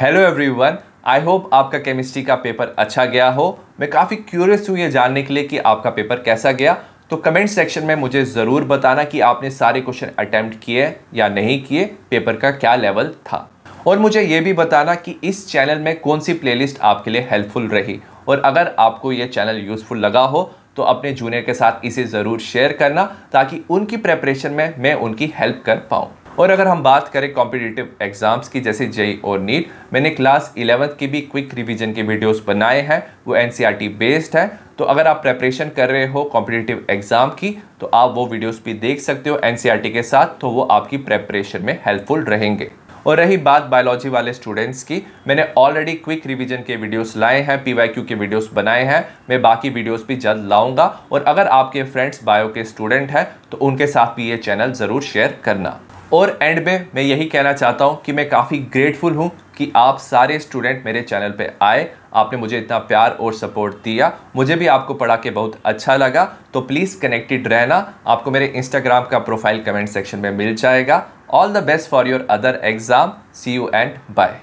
hello everyone I hope आपका chemistry का paper अच्छा गया हो मैं काफ़ी क्यूरियस हूँ ये जानने के लिए कि आपका पेपर कैसा गया तो कमेंट सेक्शन में मुझे ज़रूर बताना कि आपने सारे क्वेश्चन अटैम्प्ट किए या नहीं किए पेपर का क्या लेवल था और मुझे ये भी बताना कि इस चैनल में कौन सी प्लेलिस्ट आपके लिए हेल्पफुल रही और अगर आपको ये चैनल यूज़फुल लगा हो तो अपने जूनियर के साथ इसे ज़रूर शेयर करना ताकि उनकी प्रेपरेशन में मैं उनकी हेल्प कर पाऊँ और अगर हम बात करें कॉम्पिटिटिव एग्ज़ाम्स की जैसे जेई और नीट मैंने क्लास इलेवंथ की भी क्विक रिवीजन के वीडियोस बनाए हैं वो एन बेस्ड है तो अगर आप प्रेपरेशन कर रहे हो कॉम्पिटिटिव एग्ज़ाम की तो आप वो वीडियोस भी देख सकते हो एन e के साथ तो वो आपकी प्रेपरेशन में हेल्पफुल रहेंगे और रही बात बायोलॉजी वाले स्टूडेंट्स की मैंने ऑलरेडी क्विक रिवीजन के वीडियोस लाए हैं पी के वीडियोस बनाए हैं मैं बाकी वीडियोस भी जल्द लाऊंगा और अगर आपके फ्रेंड्स बायो के स्टूडेंट हैं तो उनके साथ भी ये चैनल ज़रूर शेयर करना और एंड में मैं यही कहना चाहता हूँ कि मैं काफ़ी ग्रेटफुल हूँ कि आप सारे स्टूडेंट मेरे चैनल पे आए आपने मुझे इतना प्यार और सपोर्ट दिया मुझे भी आपको पढ़ा के बहुत अच्छा लगा तो प्लीज़ कनेक्टेड रहना आपको मेरे इंस्टाग्राम का प्रोफाइल कमेंट सेक्शन में मिल जाएगा all the best for your other exam see you and bye